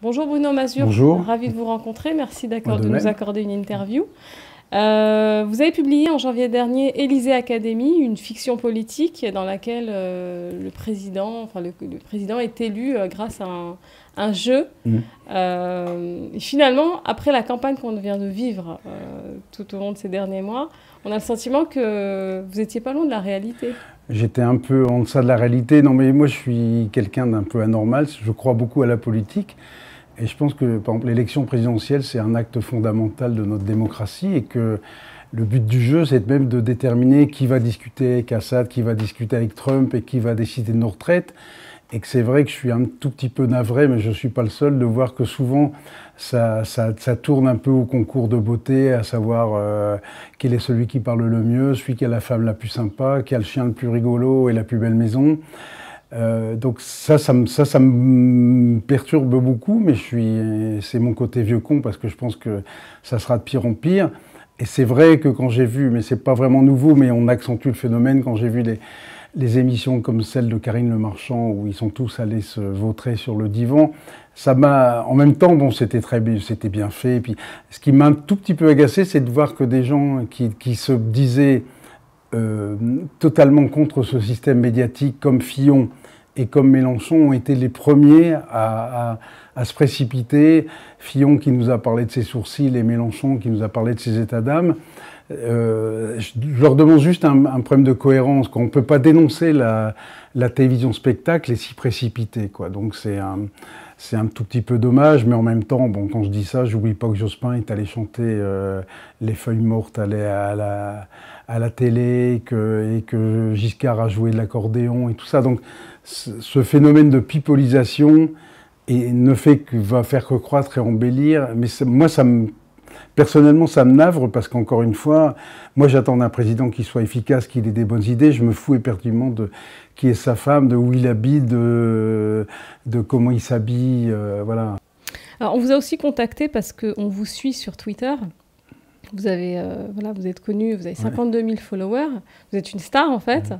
Bonjour Bruno Mazur. Bonjour. Ravi de vous rencontrer. Merci de, de, nous accorder une interview. Euh, vous avez publié en janvier dernier Élysée Academy, une fiction politique dans laquelle euh, le, président, le, président est élu euh, grâce à un, jeu. Mmh. finalement, après la campagne qu'on vient de vivre tout au long de ces derniers mois, on a le sentiment que vous étiez pas loin de la réalité. J'étais un peu en deçà de la réalité. Non, mais moi, je suis quelqu'un d'un peu anormal. Je crois beaucoup à la politique. Et je pense que, par exemple, l'élection présidentielle, c'est un acte fondamental de notre démocratie et que le but du jeu, c'est même de déterminer qui va discuter avec Assad, qui va discuter avec Trump et qui va décider de nos retraites. Et que c'est vrai que je suis un tout petit peu navré, mais je ne suis pas le seul, de voir que souvent ça, ça, tourne un peu au concours de beauté, à savoir euh, quel est celui qui parle le mieux, celui qui a la femme la plus sympa, qui a le chien le plus rigolo et la plus belle maison. Euh, donc ça ça, me, perturbe beaucoup, mais c'est mon côté vieux con parce que je pense que ça sera de pire en pire. Et c'est vrai que quand j'ai vu, mais c'est pas vraiment nouveau, mais on accentue le phénomène quand j'ai vu les, émissions comme celle de Karine Le Marchand où ils sont tous allés se vautrer sur le divan, ça m'a en même temps bon c'était très c'était bien fait et puis ce qui m'a un tout petit peu agacé c'est de voir que des gens qui se disaient euh, totalement contre ce système médiatique, comme Fillon et comme Mélenchon ont été les premiers à, se précipiter. Fillon qui nous a parlé de ses sourcils et Mélenchon qui nous a parlé de ses états d'âme. Euh, je leur demande juste un, problème de cohérence. qu'on ne peut pas dénoncer la, la télévision spectacle et s'y précipiter. Quoi. Donc c'est un c'est un tout petit peu dommage, mais en même temps, bon, quand je dis ça, j'oublie pas que Jospin est allé chanter euh, Les Feuilles Mortes à la, à la, à la télé, et que, et que Giscard a joué de l'accordéon et tout ça. Donc, ce phénomène de pipolisation et ne fait que, va faire que croître et embellir. Mais moi, ça me Personnellement, ça me navre parce qu'encore une fois, moi j'attends un président qui soit efficace, qui ait des bonnes idées. Je me fous éperdument de qui est sa femme, de où il habite, de, comment il s'habille. Euh, voilà. on vous a aussi contacté parce qu'on vous suit sur Twitter. Vous, avez, euh, voilà, vous êtes connu, vous avez 52 000 followers, vous êtes une star en fait.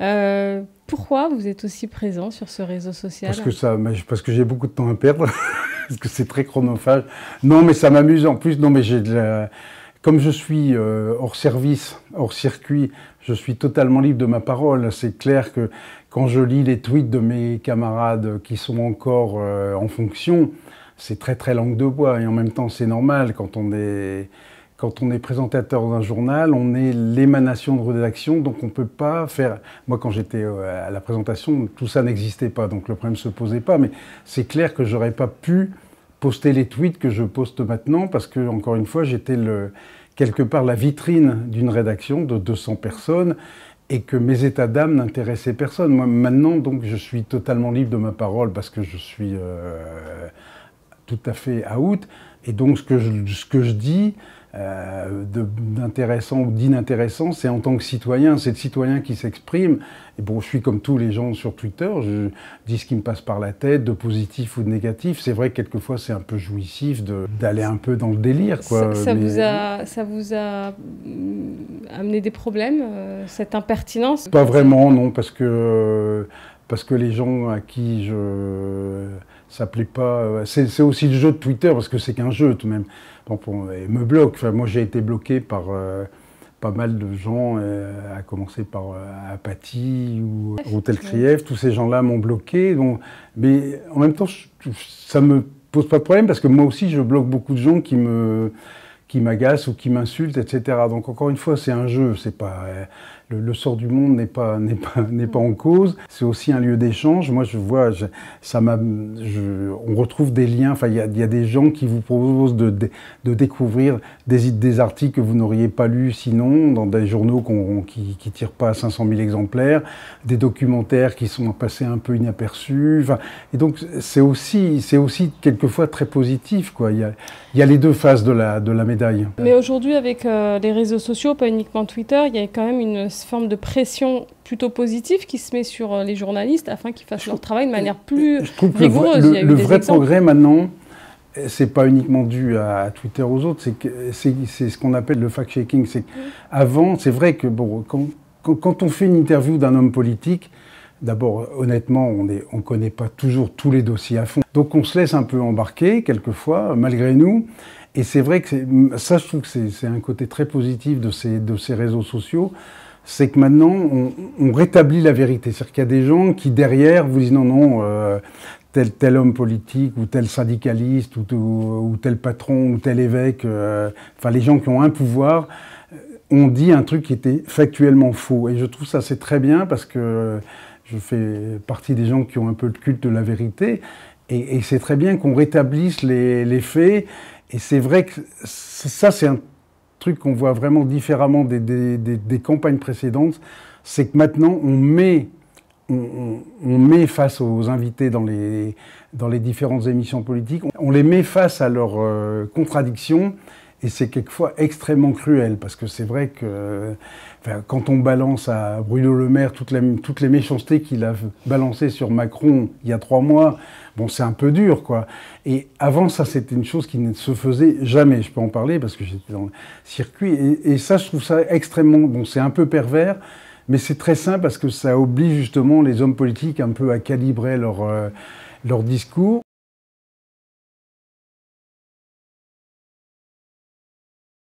Euh, pourquoi vous êtes aussi présent sur ce réseau social Parce que, parce que j'ai beaucoup de temps à perdre. parce que c'est très chronophage. Non, mais ça m'amuse. En plus, non, mais j'ai Comme je suis euh, hors service, hors circuit, je suis totalement libre de ma parole. C'est clair que quand je lis les tweets de mes camarades qui sont encore euh, en fonction, c'est très très langue de bois et en même temps c'est normal quand on est quand on est présentateur d'un journal, on est l'émanation de rédaction, donc on ne peut pas faire. Moi, quand j'étais euh, à la présentation, tout ça n'existait pas, donc le problème ne se posait pas. Mais c'est clair que j'aurais pas pu poster les tweets que je poste maintenant, parce que, encore une fois, j'étais quelque part la vitrine d'une rédaction de 200 personnes et que mes états d'âme n'intéressaient personne. Moi, maintenant, donc, je suis totalement libre de ma parole parce que je suis euh, tout à fait out. Et donc, ce ce que je dis, euh, d'intéressant ou d'inintéressant, c'est en tant que citoyen, c'est le citoyen qui s'exprime. Et bon, je suis comme tous les gens sur Twitter, je dis ce qui me passe par la tête, de positif ou de négatif. C'est vrai que quelquefois c'est un peu jouissif d'aller un peu dans le délire. Quoi. Ça, vous a, ça, vous a, euh, amené des problèmes, euh, cette impertinence Pas vraiment, non, parce que, parce que les gens à qui je ça plaît pas. Euh, c'est aussi le jeu de Twitter parce que c'est qu'un jeu tout de même. me bloque. moi j'ai été bloqué par euh, pas mal de gens, euh, à commencer par Apathy ou Routel ah, Kriev. Tous ces gens-là m'ont bloqué. mais en même temps, ça ça me pose pas de problème parce que moi aussi je bloque beaucoup de gens qui me qui m'agacent ou qui m'insultent, etc. Donc encore une fois, c'est un jeu, c'est pas le, sort du monde n'est pas, n'est pas, n'est pas en cause. C'est aussi un lieu d'échange. Moi, je vois, ça m'a, on retrouve des liens. Enfin, il y a, des gens qui vous proposent de, de, découvrir des, des articles que vous n'auriez pas lus sinon, dans des journaux qui, ne tirent pas à 500 000 exemplaires, des documentaires qui sont passés un peu inaperçus. Enfin, et donc, c'est aussi, c'est aussi quelquefois très positif. Quoi. Il, y a, il y a les deux faces de la, de la médaille. Mais aujourd'hui, avec euh, les réseaux sociaux, pas uniquement Twitter, il y a quand même une forme de pression plutôt positive qui se met sur euh, les journalistes afin qu'ils fassent leur travail de manière plus rigoureuse. le, vrai progrès maintenant, c'est pas uniquement dû à Twitter ou aux autres, c'est ce qu'on appelle le fact-checking. avant, c'est vrai que bon, quand, on fait une interview d'un homme politique, d'abord honnêtement, on ne on connaît pas toujours tous les dossiers à fond, donc on se laisse un peu embarquer quelquefois, malgré nous. Et c'est vrai que ça, je trouve que c'est un côté très positif de ces, de ces réseaux sociaux c'est que maintenant, on, rétablit la vérité. C'est-à-dire qu'il y a des gens qui, derrière, vous disent non, non, euh, tel, tel homme politique ou tel syndicaliste ou, tel patron ou tel évêque, euh, enfin les gens qui ont un pouvoir, euh, ont dit un truc qui était factuellement faux. Et je trouve ça c'est très bien parce que je fais partie des gens qui ont un peu le culte de la vérité. Et, c'est très bien qu'on rétablisse les, les faits. Et c'est vrai que ça, c'est un truc qu'on voit vraiment différemment des, campagnes précédentes, c'est que maintenant, on met face aux invités dans les, différentes émissions politiques, on les met face à leurs euh, contradictions et c'est quelquefois extrêmement cruel, parce que c'est vrai que quand on balance à Bruno Le Maire toutes les, toutes les méchancetés qu'il a balancées sur Macron il y a trois mois, bon, c'est un peu dur, quoi. Et avant, ça, c'était une chose qui ne se faisait jamais. Je peux en parler parce que j'étais dans le circuit. Et, ça, je trouve ça extrêmement. Bon, c'est un peu pervers. Mais c'est très simple parce que ça oblige justement les hommes politiques un peu à calibrer leur, euh, leur discours.